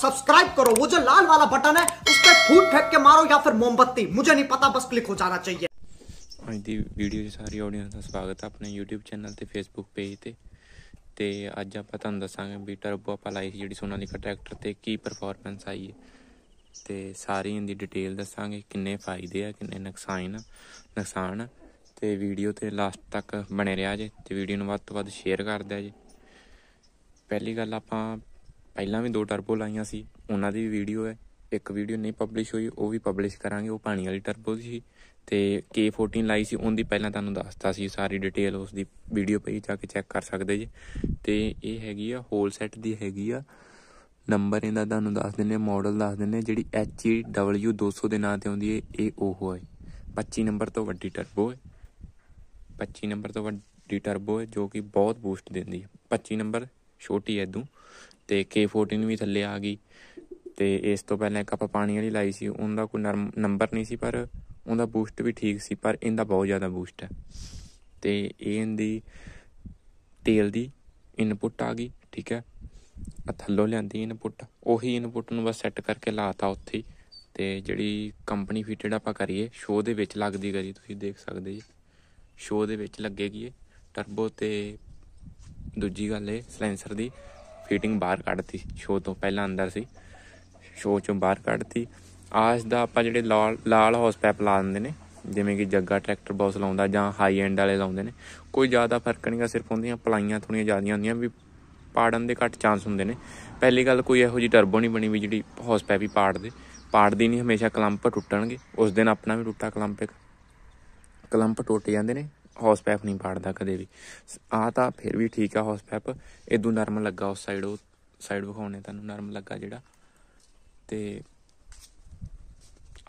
subscribe करो वो जो लाल वाला बटन है उस पर फूट फेंक के मारो या फिर मोमबत्ती मुझे नहीं पता बस क्लिक हो जाना चाहिए ਅੱਜ ਦੀ ਵੀਡੀਓ 'ਚ ਸਾਰੀ ਆਡੀਅנס ਦਾ ਸਵਾਗਤ ਹੈ ਆਪਣੇ YouTube ਚੈਨਲ ਤੇ Facebook ਪੇਜ ਤੇ ਤੇ ਅੱਜ ਆਪਾਂ ਤੁਹਾਨੂੰ ਦੱਸਾਂਗੇ ਵੀ ਟਰਬੋ ਆਪਾਂ ਲਾਈ ਸੀ ਜਿਹੜੀ ਸੋਨਾਲੀਕਾ ਟਰੈਕਟਰ ਤੇ ਕੀ ਪਰਫਾਰਮੈਂਸ ਆਈ ਹੈ ਤੇ ਸਾਰੀ ਇਹਦੀ ਡਿਟੇਲ ਦੱਸਾਂਗੇ ਕਿੰਨੇ ਫਾਇਦੇ ਆ ਕਿੰਨੇ ਨੁਕਸਾਨ ਨੁਕਸਾਨ ਤੇ ਵੀਡੀਓ ਤੇ ਲਾਸਟ ਤੱਕ ਬਣੇ ਰਿਹਾ ਜੇ ਤੇ ਵੀਡੀਓ ਨੂੰ ਵੱਧ ਤੋਂ ਵੱਧ ਸ਼ੇਅਰ ਕਰ ਦਿਆ ਜੇ ਪਹਿਲੀ ਗੱਲ ਆਪਾਂ ਪਹਿਲਾਂ ਵੀ ਦੋ ਟਰਬੋ ਲਾਈਆਂ ਸੀ ਉਹਨਾਂ ਦੀ ਵੀ ਵੀਡੀਓ ਹੈ ਇੱਕ ਵੀਡੀਓ ਨਹੀਂ ਪਬਲਿਸ਼ ਹੋਈ ਉਹ ਵੀ ਪਬਲਿਸ਼ ਕਰਾਂਗੇ ਉਹ ਪਾਣੀ ਵਾਲੀ ਟਰਬੋ ਦੀ ਸੀ ਤੇ K14 ਲਾਈ ਸੀ ਉਹਦੀ ਪਹਿਲਾਂ ਤੁਹਾਨੂੰ ਦੱਸਤਾ ਸੀ ਸਾਰੀ ਡਿਟੇਲ ਉਸ ਦੀ ਵੀਡੀਓ ਪਈ ਜਾ ਕੇ ਚੈੱਕ ਕਰ ਸਕਦੇ ਜੀ ਤੇ ਇਹ ਹੈਗੀ ਆ ਹੋਲ ਸੈਟ ਦੀ ਹੈਗੀ ਆ ਨੰਬਰ ਇਹਦਾ ਤੁਹਾਨੂੰ ਦੱਸ ਦਿੰਨੇ ਮਾਡਲ ਦੱਸ ਦਿੰਨੇ ਜਿਹੜੀ HEW 200 ਦੇ ਨਾਂ ਤੇ ਆਉਂਦੀ ਹੈ ਇਹ ਉਹ ਹੈ 25 ਨੰਬਰ ਤੋਂ ਵੱਡੀ ਟਰਬੋ ਹੈ 25 ਨੰਬਰ ਤੋਂ ਵੱਡੀ ਟਰਬੋ ਹੈ ਜੋ ਕਿ ਬਹੁਤ ਬੂਸਟ ਦਿੰਦੀ ਹੈ 25 ਨੰਬਰ ਛੋਟੀ ਐ ਦੂ ਤੇ K14 ਵੀ ਥੱਲੇ ਆ ਗਈ ਤੇ ਇਸ ਤੋਂ ਪਹਿਲਾਂ ਇੱਕ ਆਪਾਂ ਪਾਣੀ ਵਾਲੀ ਲਾਈ ਸੀ ਉਹਦਾ ਕੋਈ ਨੰਬਰ ਨਹੀਂ ਸੀ ਪਰ ਉਹਦਾ ਬੂਸਟ ਵੀ ਠੀਕ ਸੀ ਪਰ ਇਹਦਾ ਬਹੁਤ ਜ਼ਿਆਦਾ ਬੂਸਟ ਹੈ ਤੇ ਇਹ ਦੀ ਤੇਲ ਦੀ ਇਨਪੁਟ ਆ ਗਈ ਠੀਕ ਹੈ ਆ ਥੱਲੋਂ ਲਿਆਂਦੀ ਇਨਪੁਟ ਉਹੀ ਇਨਪੁਟ ਨੂੰ ਬਸ ਸੈੱਟ ਕਰਕੇ ਲਾਤਾ ਉੱਥੇ ਤੇ ਜਿਹੜੀ ਕੰਪਨੀ ਫਿਟਡ ਆਪਾਂ ਕਰੀਏ ਸ਼ੋਅ ਦੇ ਵਿੱਚ ਲੱਗਦੀ ਗਈ ਤੁਸੀਂ ਦੇਖ ਸਕਦੇ ਜੀ ਸ਼ੋਅ ਦੇ ਵਿੱਚ ਲੱਗੇਗੀ ਇਹ ਟਰਬੋ ਤੇ ਦੂਜੀ ਗੱਲ ਇਹ ਸਲੈਂਸਰ ਦੀ ਫਿਟਿੰਗ ਬਾਹਰ ਕੱਢਤੀ ਸ਼ੋਅ ਤੋਂ ਪਹਿਲਾਂ ਅੰਦਰ ਸੀ ਸ਼ੋਅ ਚੋਂ ਬਾਹਰ ਕੱਢਤੀ ਆਸ ਦਾ ਆਪਾਂ ਜਿਹੜੇ ਲਾਲ ਲਾਲ ਹੌਸ ਪੈਪ ਲਾ ਦਿੰਦੇ ਨੇ ਜਿਵੇਂ ਕਿ ਜੱਗਾ ਟਰੈਕਟਰ ਬੌਸ ਲਾਉਂਦਾ ਜਾਂ ਹਾਈ ਐਂਡ ਵਾਲੇ ਲਾਉਂਦੇ ਨੇ ਕੋਈ ਜ਼ਿਆਦਾ ਫਰਕ ਨਹੀਂਗਾ ਸਿਰਫ ਹੁੰਦੀਆਂ ਪਲਾਈਆਂ ਥੋੜੀਆਂ ਜ਼ਿਆਦੀਆਂ ਹੁੰਦੀਆਂ ਵੀ ਪਾੜਨ ਦੇ ਘੱਟ ਚਾਂਸ ਹੁੰਦੇ ਨੇ ਪਹਿਲੀ ਗੱਲ ਕੋਈ ਇਹੋ ਜੀ ਟਰਬੋ ਨਹੀਂ ਬਣੀ ਵੀ ਜਿਹੜੀ ਹੌਸ ਪੈਪ ਹੀ ਪਾੜ ਦੇ ਪਾੜਦੀ ਨਹੀਂ ਹਮੇਸ਼ਾ ਕਲੰਪ ਟੁੱਟਣਗੇ ਉਸ ਦਿਨ ਆਪਣਾ ਵੀ ਟੁੱਟਾ ਕਲੰਪ ਇੱਕ ਕਲੰਪ ਟੁੱਟ ਜਾਂਦੇ ਨੇ ਹੌਸ ਪੈਪ ਨਹੀਂ ਪਾੜਦਾ ਕਦੇ ਵੀ ਆ ਤਾਂ ਫਿਰ ਵੀ ਠੀਕ ਆ ਹੌਸ ਪੈਪ ਇਦੋਂ ਨਰਮ ਲੱਗਾ ਉਸ ਸਾਈਡ ਉਹ ਸਾਈਡ ਵਿਖਾਉਣੇ ਤੁਹਾਨੂੰ ਨਰਮ ਲੱਗਾ ਜਿਹੜਾ ਤੇ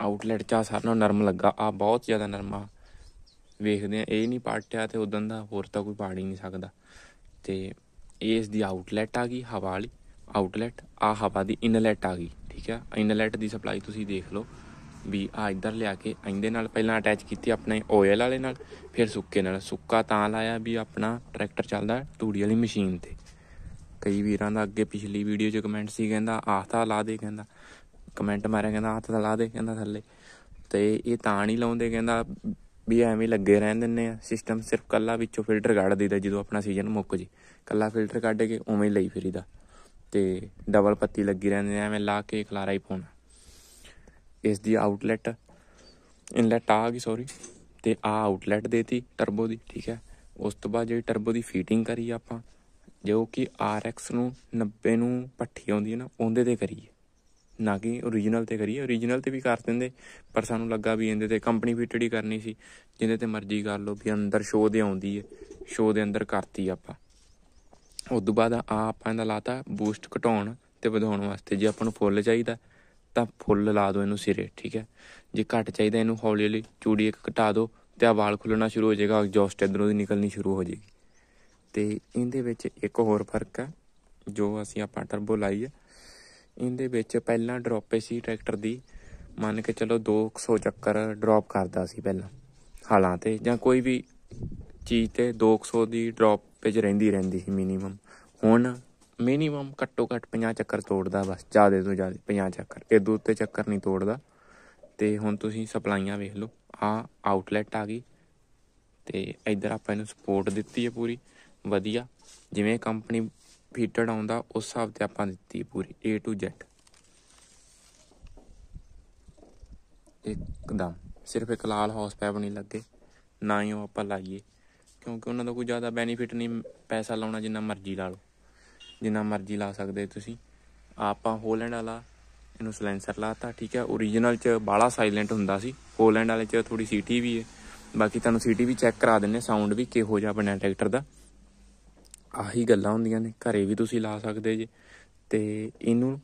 ਆਊਟਲੈਟ ਚਾ ਸਾਰਾ ਨਰਮ ਲੱਗਾ ਆ ਬਹੁਤ ਜ਼ਿਆਦਾ ਨਰਮਾ ਵੇਖਦੇ ਆ ਇਹ ਨਹੀਂ ਪਾਟਿਆ ਤੇ ਉਦੋਂ ਦਾ ਹੋਰ ਤਾਂ ਕੋਈ ਪਾੜ ਹੀ ਨਹੀਂ ਸਕਦਾ ਤੇ ਇਸ ਦੀ ਆਊਟਲੈਟ ਆ ਗਈ ਹਵਾ ਵਾਲੀ ਆਊਟਲੈਟ ਆ ਹਵਾ ਦੀ ਇਨਲੈਟ ਆ ਗਈ ਠੀਕ ਆ ਇਨਲੈਟ ਦੀ ਸਪਲਾਈ ਤੁਸੀਂ ਦੇਖ ਲਓ ਵੀ ਆ ਇੱਧਰ ਲਿਆ ਕੇ ਇਹਦੇ ਨਾਲ ਪਹਿਲਾਂ ਅਟੈਚ ਕੀਤੀ ਆਪਣੇ ਓਇਲ ਵਾਲੇ ਨਾਲ ਫਿਰ ਸੁੱਕੇ ਨਾਲ ਸੁੱਕਾ ਤਾਂ ਲਾਇਆ ਵੀ ਆਪਣਾ ਟਰੈਕਟਰ ਚੱਲਦਾ ਟੂੜੀ ਵਾਲੀ ਮਸ਼ੀਨ ਤੇ ਕਈ ਵੀਰਾਂ ਦਾ ਅੱਗੇ ਪਿਛਲੀ ਵੀਡੀਓ 'ਚ ਕਮੈਂਟ ਸੀ ਕਹਿੰਦਾ ਆਹ ਤਾਂ ਲਾ ਦੇ ਕਹਿੰਦਾ ਕਮੈਂਟ ਮਾਰਿਆ ਕਹਿੰਦਾ ਆਹ ਤਾਂ ਲਾ ਦੇ ਕਹਿੰਦਾ ਥੱਲੇ ਤੇ ਇਹ ਤਾਂ ਨਹੀਂ ਲਾਉਂਦੇ ਕਹਿੰਦਾ ਵੀ ਐਵੇਂ ਲੱਗੇ ਰਹਿਣ ਦਿੰਨੇ ਆ ਸਿਸਟਮ ਸਿਰਫ ਕੱਲਾ ਵਿੱਚੋਂ ਫਿਲਟਰ ਕੱਢ ਦਿੰਦਾ ਜਦੋਂ ਆਪਣਾ ਸੀਜ਼ਨ ਮੁੱਕ ਜੇ ਕੱਲਾ ਫਿਲਟਰ ਕੱਢ ਕੇ ਉਵੇਂ ਲਈ ਫਿਰੀਦਾ ਤੇ ਡਬਲ ਪੱਤੀ ਲੱਗੀ ਰਹਿੰਦੇ ਐਵੇਂ ਲਾ ਕੇ ਖਲਾਰਾ ਹੀ ਪਾਉਣਾ ਇਸ ਦੀ ਆਊਟਲੈਟ ਇਨਲੈਟ ਆ ਗਈ ਸੌਰੀ ਤੇ ਆ ਆਊਟਲੈਟ ਦੇਤੀ ਟਰਬੋ ਦੀ ਠੀਕ ਹੈ ਉਸ ਤੋਂ ਬਾਅਦ ਜਿਹੜੀ ਟਰਬੋ ਦੀ ਫੀਟਿੰਗ ਕਰੀ ਆਪਾਂ ਜੋ ਕਿ RX ਨੂੰ 90 ਨੂੰ ਪੱਠੀ ਆਉਂਦੀ ਹੈ ਨਾ ਉਹਦੇ ਤੇ ਕਰੀਏ ਨਾ ਕਿ origignal ਤੇ ਕਰੀਏ origignal ਤੇ ਵੀ ਕਰ ਦਿੰਦੇ ਪਰ ਸਾਨੂੰ ਲੱਗਾ ਵੀ ਇਹਦੇ ਤੇ ਕੰਪਨੀ ਫਿਟਡ ਹੀ ਕਰਨੀ ਸੀ ਜਿੰਦੇ ਤੇ ਮਰਜ਼ੀ ਕਰ ਲਓ ਵੀ ਅੰਦਰ ਸ਼ੋਅ ਦੇ ਆਉਂਦੀ ਹੈ ਸ਼ੋਅ ਦੇ ਅੰਦਰ ਕਰਤੀ ਆਪਾਂ ਉਸ ਤੋਂ ਬਾਅਦ ਆ ਆਪਾਂ ਇਹਦਾ ਲਾਤਾ ਬੂਸਟ ਘਟਾਉਣ ਤੇ ਵਧਾਉਣ ਵਾਸਤੇ ਜੇ ਆਪਾਂ ਨੂੰ ਫੁੱਲ ਚਾਹੀਦਾ ਤਾਂ ਫੁੱਲ ਲਾ ਦਿਓ ਇਹਨੂੰ ਸਿਰੇ ਠੀਕ ਹੈ ਜੇ ਘੱਟ ਚਾਹੀਦਾ ਇਹਨੂੰ ਹੌਲੀ ਹੌਲੀ ਚੂੜੀ ਇੱਕ ਘਟਾ ਦਿਓ ਤੇ ਆ ਵਾਲ ਖੁੱਲਣਾ ਸ਼ੁਰੂ ਹੋ ਜਾਏਗਾ ਐਗਜ਼ੌਸਟ ਇਧਰੋਂ ਦੀ ਨਿਕਲਣੀ ਸ਼ੁਰੂ ਹੋ ਜਾਏਗੀ ਤੇ ਇਹਦੇ ਵਿੱਚ ਇੱਕ ਹੋਰ ਫਰਕ ਹੈ ਜੋ ਅਸੀਂ ਆਪਾਂ ਟਰਬੋ ਲਾਈ ਹੈ ਇਹਦੇ ਵਿੱਚ ਪਹਿਲਾਂ ਡ੍ਰੌਪੇ ਸੀ ਟਰੈਕਟਰ ਦੀ ਮੰਨ ਕੇ ਚਲੋ 200 ਚੱਕਰ ਡ੍ਰੌਪ ਕਰਦਾ ਸੀ ਪਹਿਲਾਂ ਹਾਲਾਂ ਤੇ ਜਾਂ ਕੋਈ ਵੀ ਚੀਜ਼ ਤੇ 200 ਦੀ ਡ੍ਰੌਪੇਜ ਰਹਿੰਦੀ ਰਹਿੰਦੀ ਸੀ ਮਿਨੀਮਮ ਹੁਣ ਮਿਨੀਮਮ ਘੱਟੋ ਘੱਟ 50 ਚੱਕਰ ਤੋੜਦਾ ਬਸ ਜਿਆਦੇ ਤੋਂ ਜਿਆਦੇ 50 ਚੱਕਰ ਇਹ ਦੂਰ ਤੇ ਚੱਕਰ ਨਹੀਂ ਤੋੜਦਾ ਤੇ ਹੁਣ ਤੁਸੀਂ ਸਪਲਾਈਆਂ ਵੇਖ ਲਓ ਆ ਆਊਟਲੈਟ ਆ ਗਈ ਤੇ ਇਧਰ ਆਪਾਂ ਇਹਨੂੰ ਸਪੋਰਟ ਦਿੱਤੀ ਹੈ ਪੂਰੀ ਵਧੀਆ ਜਿਵੇਂ ਕੰਪਨੀ ਫੀਟਡ ਆਉਂਦਾ ਉਸ ਹਿਸਾਬ ਤੇ ਆਪਾਂ ਦਿੱਤੀ ਪੂਰੀ A to Z ਇੱਕਦਮ ਸਿਰਫ ਇੱਕ ਲਾਲ ਹਾਊਸ ਪੈਪ ਨਹੀਂ ਲੱਗੇ ਨਾ ਹੀ ਉਹ ਆਪਾਂ ਲਾਈਏ ਕਿਉਂਕਿ ਉਹਨਾਂ ਦਾ ਕੋਈ ਜ਼ਿਆਦਾ ਬੈਨੀਫਿਟ ਨਹੀਂ ਪੈਸਾ ਲਾਉਣਾ ਜਿੰਨਾ ਮਰਜ਼ੀ ਲਾ ਲਓ ਜਿੰਨਾ ਮਰਜ਼ੀ ਲਾ ਸਕਦੇ ਤੁਸੀਂ ਆਪਾਂ ਹੋਲੈਂਡ ਵਾਲਾ ਇਹਨੂੰ ਸਲੈਂਸਰ ਲਾਤਾ ਠੀਕ ਹੈ origignal ਚ ਬਾਲਾ ਸਾਇਲੈਂਟ ਹੁੰਦਾ ਸੀ ਹੋਲੈਂਡ ਵਾਲੇ ਚ ਥੋੜੀ ਸੀਟੀ ਵੀ ਹੈ ਬਾਕੀ ਤੁਹਾਨੂੰ ਸੀਟੀ ਵੀ ਚੈੱਕ ਕਰਾ ਦਿੰਨੇ ਸਾਊਂਡ ਵੀ ਕਿਹੋ ਜਿਹਾ ਬਣਿਆ ਟਰੈਕਟਰ ਦਾ ਆਹੀ ਗੱਲਾਂ ਹੁੰਦੀਆਂ ਨੇ ਘਰੇ ਵੀ ਤੁਸੀਂ ਲਾ ਸਕਦੇ ਜੇ ਤੇ ਇਹਨੂੰ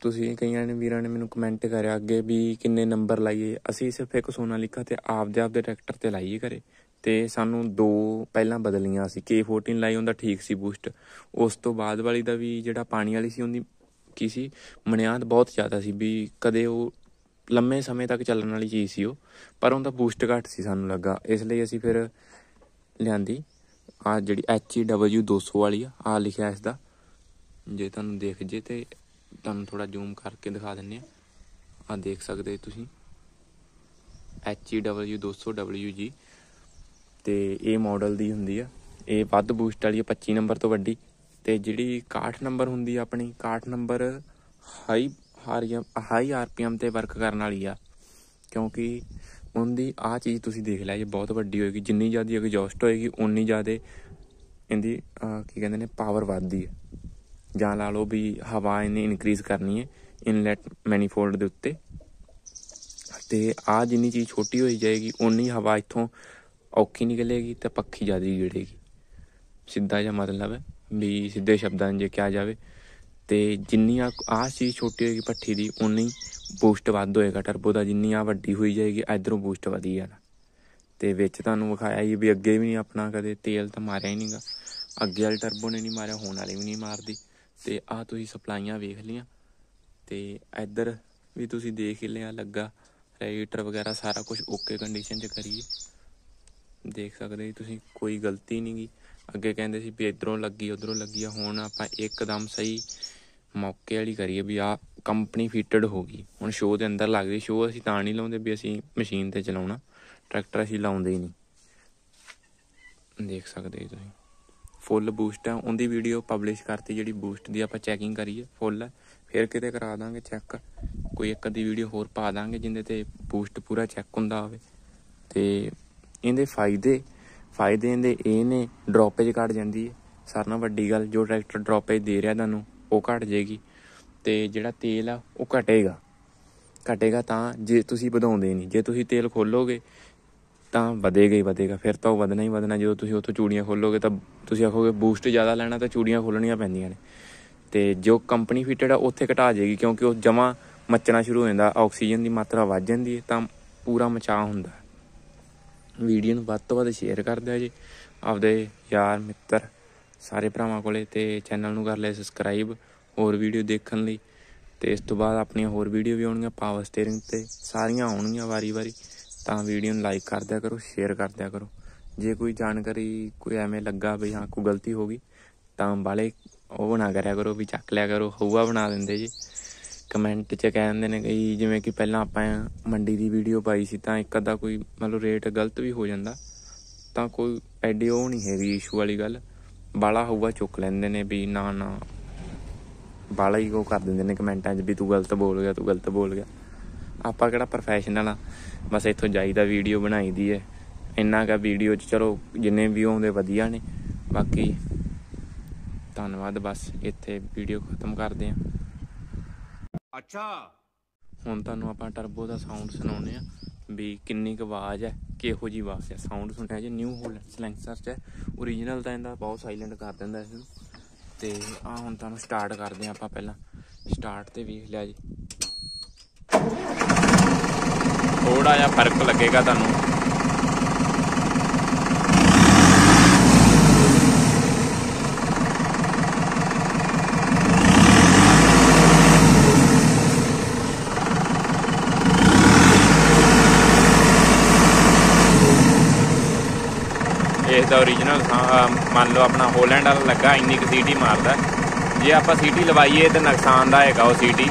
ਤੁਸੀਂ ਕਈਆਂ ਨੇ ਵੀਰਾਂ ਨੇ ਮੈਨੂੰ ਕਮੈਂਟ ਕਰਿਆ ਅੱਗੇ ਵੀ ਕਿੰਨੇ ਨੰਬਰ ਲਾਈਏ ਅਸੀਂ ਸਿਰਫ ਇੱਕ ਸੋਨਾ ਲਿਖਾ ਤੇ ਆਪਦੇ ਆਪਦੇ ਟਰੈਕਟਰ ਤੇ ਲਾਈਏ ਘਰੇ ਤੇ ਸਾਨੂੰ ਦੋ ਪਹਿਲਾਂ ਬਦਲੀਆਂ ਸੀ K14 ਲਾਈ ਹੁੰਦਾ ਠੀਕ ਸੀ ਬੂਸਟ ਉਸ ਤੋਂ ਬਾਅਦ ਵਾਲੀ ਦਾ ਵੀ ਜਿਹੜਾ ਪਾਣੀ ਵਾਲੀ ਸੀ ਉਹਦੀ ਕੀ ਸੀ ਮਨਿਆਦ ਬਹੁਤ ਜ਼ਿਆਦਾ ਸੀ ਵੀ ਕਦੇ ਉਹ ਲੰਮੇ ਸਮੇਂ ਤੱਕ ਚੱਲਣ ਵਾਲੀ ਚੀਜ਼ ਸੀ ਉਹ ਪਰ ਉਹਦਾ ਬੂਸਟ ਘੱਟ ਸੀ ਸਾਨੂੰ ਲੱਗਾ ਇਸ ਲਈ ਅਸੀਂ ਫਿਰ ਲਿਆਂਦੀ ਆ ਜਿਹੜੀ HEW 200 ਵਾਲੀ ਆ ਆ ਲਿਖਿਆ ਇਸ ਦਾ ਜੇ ਤੁਹਾਨੂੰ ਦੇਖ ਜੇ ਤੇ ਤੁਹਾਨੂੰ ਥੋੜਾ ਜ਼ੂਮ ਕਰਕੇ ਦਿਖਾ ਦਿੰਨੇ ਆ ਆ ਦੇਖ ਸਕਦੇ ਤੁਸੀਂ HEW 200 WG ਤੇ ਇਹ ਮਾਡਲ ਦੀ ਹੁੰਦੀ ਆ ਇਹ ਵੱਧ ਬੂਸਟ ਵਾਲੀ ਆ 25 ਨੰਬਰ ਤੋਂ ਵੱਡੀ ਤੇ ਜਿਹੜੀ 61 ਨੰਬਰ ਹੁੰਦੀ ਆ ਆਪਣੀ 61 ਨੰਬਰ ਹਾਈ ਹਾਰੀਅਮ ਹਾਈ ਆਰਪੀਐਮ ਤੇ ਵਰਕ ਕਰਨ ਵਾਲੀ ਆ ਕਿਉਂਕਿ ਉਹਦੀ ਆ ਚੀਜ਼ ਤੁਸੀਂ ਦੇਖ ਲਿਆ ਇਹ ਬਹੁਤ ਵੱਡੀ ਹੋਏਗੀ ਜਿੰਨੀ ਜ਼ਿਆਦਾ ਐਗਜ਼ੌਸਟ ਹੋਏਗੀ ਉਨੀ ਜ਼ਿਆਦਾ ਇਹਦੀ ਕੀ ਕਹਿੰਦੇ ਨੇ ਪਾਵਰ ਵੱਧਦੀ ਹੈ ਜਾਂ ਲਾ ਲਓ ਵੀ ਹਵਾ ਇਹਨੇ ਇਨਕਰੀਜ਼ ਕਰਨੀ ਹੈ ਇਨਲੈਟ ਮੈਨੀਫੋਲਡ ਦੇ ਉੱਤੇ ਤੇ ਆ ਜਿੰਨੀ ਚੀਜ਼ ਛੋਟੀ ਹੋਈ ਜਾਏਗੀ ਉਨੀ ਹਵਾ ਇੱਥੋਂ ਔਖੀ ਨਿਕਲੇਗੀ ਤੇ ਪੱਖੀ ਜ਼ਿਆਦਾ ਗਿੜੇਗੀ ਸਿੱਧਾ ਜਿਹਾ ਮਤਲਬ ਹੈ ਵੀ ਸਿੱਧੇ ਸ਼ਬਦਾਂ 'ਚ ਜੇ ਕਿਹਾ ਜਾਵੇ ਤੇ ਜਿੰਨੀ ਆ ਚੀਜ਼ ਛੋਟੀ ਹੋਏਗੀ ਪੱਠੀ ਦੀ ਉਨੀ ਬੂਸਟ ਵੱਧ ਹੋਏਗਾ ਟਰਬੋ ਦਾ ਜਿੰਨੀ ਆ ਵੱਡੀ ਹੋਈ ਜਾਏਗੀ ਇਧਰੋਂ ਬੂਸਟ ਵਧੀ ਜਾਣਾ ਤੇ ਵਿੱਚ ਤੁਹਾਨੂੰ ਵਿਖਾਇਆ ਜੀ ਵੀ ਅੱਗੇ ਵੀ ਨਹੀਂ ਆਪਣਾ ਕਦੇ ਤੇਲ ਤਾਂ ਮਾਰਿਆ ਹੀ ਨਹੀਂਗਾ ਅੱਗੇ ਵਾਲੇ ਟਰਬੋ ਨੇ ਨਹੀਂ ਮਾਰਿਆ ਹੋਣ ਵਾਲੇ ਵੀ ਨਹੀਂ ਮਾਰਦੀ ਤੇ ਆ ਤੁਸੀਂ ਸਪਲਾਈਆਂ ਵੇਖ ਲੀਆਂ ਤੇ ਇਧਰ ਵੀ ਤੁਸੀਂ ਦੇਖ ਲਿਆ ਲੱਗਾ ਰੈਗੂਲੇਟਰ ਵਗੈਰਾ ਸਾਰਾ ਕੁਝ ਓਕੇ ਕੰਡੀਸ਼ਨ 'ਚ ਕਰੀਏ ਦੇਖ ਸਕਦੇ ਜੀ ਤੁਸੀਂ ਕੋਈ ਗਲਤੀ ਨਹੀਂ ਗਈ ਅੱਗੇ ਕਹਿੰਦੇ ਸੀ ਵੀ ਇਧਰੋਂ ਲੱਗੀ ਉਧਰੋਂ ਲੱਗੀ ਆ ਹੁਣ ਆਪਾਂ ਇੱਕਦਮ ਸਹੀ ਮੌਕੇ ਵਾਲੀ ਕਰੀਏ ਵੀ ਆ ਕੰਪਨੀ ਫਿਟਡ ਹੋ ਗਈ ਹੁਣ ਸ਼ੋਅ ਦੇ ਅੰਦਰ ਲੱਗ ਗਈ ਸ਼ੋਅ ਅਸੀਂ ਤਾਂ ਨਹੀਂ ਲਾਉਂਦੇ ਵੀ ਅਸੀਂ ਮਸ਼ੀਨ ਤੇ ਚਲਾਉਣਾ ਟਰੈਕਟਰ ਅਸੀਂ ਲਾਉਂਦੇ ਹੀ ਨਹੀਂ ਦੇਖ ਸਕਦੇ ਤੁਸੀਂ ਫੁੱਲ ਬੂਸਟ ਹੈ ਉਹਦੀ ਵੀਡੀਓ ਪਬਲਿਸ਼ ਕਰਤੀ ਜਿਹੜੀ ਬੂਸਟ ਦੀ ਆਪਾਂ ਚੈਕਿੰਗ ਕਰੀਏ ਫੁੱਲ ਫਿਰ ਕਿਤੇ ਕਰਾ ਦਾਂਗੇ ਚੈੱਕ ਕੋਈ ਇੱਕ ਅੱਧੀ ਵੀਡੀਓ ਹੋਰ ਪਾ ਦਾਂਗੇ ਜਿੰਦੇ ਤੇ ਬੂਸਟ ਪੂਰਾ ਚੈੱਕ ਹੁੰਦਾ ਹੋਵੇ ਤੇ ਇਹਦੇ ਫਾਇਦੇ ਫਾਇਦੇ ਇਹਦੇ ਇਹ ਨੇ ਡ੍ਰੌਪੇਜ ਘਟ ਜਾਂਦੀ ਹੈ ਸਾਰਿਆਂ ਨਾਲ ਵੱਡੀ ਗੱਲ ਜੋ ਟਰੈਕਟਰ ਡ੍ਰੌਪੇਜ ਦੇ ਰਿਹਾ ਤੁਹਾਨੂੰ ਉਹ ਘਟ ਜਾਏਗੀ ਤੇ ਜਿਹੜਾ ਤੇਲ ਆ ਉਹ ਘਟੇਗਾ ਘਟੇਗਾ ਤਾਂ ਜੇ ਤੁਸੀਂ ਵਧਾਉਂਦੇ ਨਹੀਂ ਜੇ ਤੁਸੀਂ ਤੇਲ ਖੋਲੋਗੇ ਤਾਂ ਵਧੇਗਾ ਹੀ ਵਧੇਗਾ ਫਿਰ ਤਾਂ ਉਹ ਵਧਣਾ ਹੀ ਵਧਣਾ ਜਦੋਂ ਤੁਸੀਂ ਉੱਥੋਂ ਚੂੜੀਆਂ ਖੋਲੋਗੇ ਤਾਂ ਤੁਸੀਂ ਆਖੋਗੇ ਬੂਸਟ ਜ਼ਿਆਦਾ ਲੈਣਾ ਤਾਂ ਚੂੜੀਆਂ ਖੋਲਣੀਆਂ ਪੈਂਦੀਆਂ ਨੇ ਤੇ ਜੋ ਕੰਪਨੀ ਫਿਟਡ ਆ ਉੱਥੇ ਘਟਾ ਜਾਏਗੀ ਕਿਉਂਕਿ ਉਹ ਜਮਾ ਮੱਚਣਾ ਸ਼ੁਰੂ ਹੋ ਜਾਂਦਾ ਆਕਸੀਜਨ ਦੀ ਮਾਤਰਾ ਵੱਧ ਜਾਂਦੀ ਹੈ ਤਾਂ ਪੂਰਾ ਮਚਾ ਹੁੰਦਾ ਵੀਡੀਓ ਨੂੰ ਵੱਧ ਤੋਂ ਵੱਧ ਸ਼ੇਅਰ ਕਰ ਦਿਓ ਜੀ ਆਪਦੇ ਯਾਰ ਮਿੱਤਰ ਸਾਰੇ ਭਰਾਵਾਂ ਕੋਲੇ ਤੇ ਚੈਨਲ ਨੂੰ ਕਰ ਲਿਆ ਸਬਸਕ੍ਰਾਈਬ ਹੋਰ ਵੀਡੀਓ ਦੇਖਣ ਲਈ ਤੇ ਇਸ ਤੋਂ ਬਾਅਦ ਆਪਣੀਆਂ ਹੋਰ ਵੀਡੀਓ ਵੀ ਆਉਣਗੀਆਂ ਪਾਵਰ ਸਟੀering ਤੇ ਸਾਰੀਆਂ ਆਉਣਗੀਆਂ ਵਾਰੀ-ਵਾਰੀ ਤਾਂ ਵੀਡੀਓ ਨੂੰ ਲਾਈਕ ਕਰ ਦਿਆ ਕਰੋ ਸ਼ੇਅਰ ਕਰ ਦਿਆ ਕਰੋ ਜੇ ਕੋਈ ਜਾਣਕਾਰੀ ਕੋਈ ਐਵੇਂ ਲੱਗਾ ਵੀ ਹਾਂ ਕੋਈ ਗਲਤੀ ਹੋ ਗਈ ਤਾਂ ਬਾਲੇ ਉਹ ਬਣਾ ਕਰਿਆ ਕਰੋ ਵੀ ਚੱਕ ਲਿਆ ਕਰੋ ਹਊਆ ਬਣਾ ਦਿੰਦੇ ਜੀ ਕਮੈਂਟ 'ਚ ਕਹਿੰਦੇ ਨੇ ਕਿ ਜਿਵੇਂ ਕਿ ਪਹਿਲਾਂ ਆਪਾਂ ਮੰਡੀ ਦੀ ਵੀਡੀਓ ਪਾਈ ਸੀ ਤਾਂ ਇੱਕ ਅੱਧਾ ਕੋਈ ਮਤਲਬ ਰੇਟ ਗਲਤ ਵੀ ਹੋ ਜਾਂਦਾ ਤਾਂ ਕੋਈ ਐਡੀ ਉਹ ਨਹੀਂ ਹੈਗੀ ਇਸ਼ੂ ਵਾਲੀ ਗੱਲ ਬਾਲਾ ਹੋਊਗਾ ਚੁੱਕ ਲੈਂਦੇ ਨੇ ਵੀ ਨਾ ਨਾ ਬਾਲਾ ਹੀ ਉਹ ਕਰ ਦਿੰਦੇ ਨੇ ਕਮੈਂਟਾਂ 'ਚ ਵੀ ਤੂੰ ਗਲਤ ਬੋਲ ਗਿਆ ਤੂੰ ਗਲਤ ਬੋਲ ਗਿਆ ਆਪਾਂ ਕਿਹੜਾ ਪ੍ਰੋਫੈਸ਼ਨਲ ਆ ਬਸ ਇੱਥੋਂ ਜਾਈਦਾ ਵੀਡੀਓ ਬਣਾਈ ਦੀ ਇੰਨਾ ਕਾ ਵੀਡੀਓ 'ਚ ਚਲੋ ਜਿੰਨੇ ਵੀ ਆਉਂਦੇ ਵਧੀਆ ਨੇ ਬਾਕੀ ਧੰਨਵਾਦ ਬਸ ਇੱਥੇ ਵੀਡੀਓ ਖਤਮ ਕਰਦੇ ਆਂ ਅੱਛਾ ਹੁਣ ਤੁਹਾਨੂੰ ਆਪਾਂ ਟਰਬੋ ਦਾ ਸਾਊਂਡ ਸੁਣਾਉਨੇ ਆ ਵੀ ਕਿੰਨੀ ਕੁ ਆਵਾਜ਼ ਹੈ ਕਿਹੋ ਜੀ ਆਵਾਜ਼ ਹੈ ਸਾਊਂਡ ਸੁਣਿਆ ਜੇ ਨਿਊ ਹੋਲ ਸਲੈਂਸਰ ਚ ਹੈ origignal ਤਾਂ ਇਹਦਾ ਬਹੁਤ ਸਾਇਲੈਂਟ ਕਰ ਦਿੰਦਾ ਇਸ ਨੂੰ ਤੇ ਆ ਹੁਣ ਤੁਹਾਨੂੰ ਸਟਾਰਟ ਕਰਦੇ ਆ ਆਪਾਂ ਪਹਿਲਾਂ ਸਟਾਰਟ ਤੇ ਵੇਖ ਲਿਆ ਜੀ ਥੋੜਾ ਜਿਹਾ ਫਰਕ ਲੱਗੇਗਾ ਤੁਹਾਨੂੰ ਦਾ origignal ਮੰਨ ਲਓ ਆਪਣਾ ਹੋਲੈਂਡ ਵਾਲਾ ਲੱਗਾ ਇੰਨੀ ਕਿ ਸੀਟੀ ਮਾਰਦਾ ਜੇ ਆਪਾਂ ਸੀਟੀ ਲਵਾਈਏ ਤਾਂ ਨੁਕਸਾਨਦਾਇਕ ਆ ਉਹ ਸੀਟੀ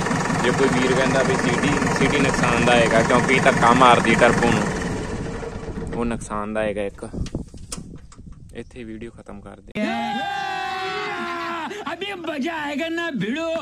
ਜੇ ਕੋਈ ਵੀਰ ਕਹਿੰਦਾ ਵੀ ਸੀਟੀ ਸੀਟੀ ਨੁਕਸਾਨਦਾਇਕ ਆ ਕਿਉਂਕਿ ਧੱਕਾ ਮਾਰਦੀ ਟਰਪੂ ਨੂੰ ਉਹ ਨੁਕਸਾਨਦਾਇਕ ਆ ਇੱਕ ਇੱਥੇ ਵੀਡੀਓ ਖਤਮ ਕਰ ਦੇ ਅਬੇ ਮਜ਼ਾ ਆਏਗਾ ਨਾ ਭਿੜੋ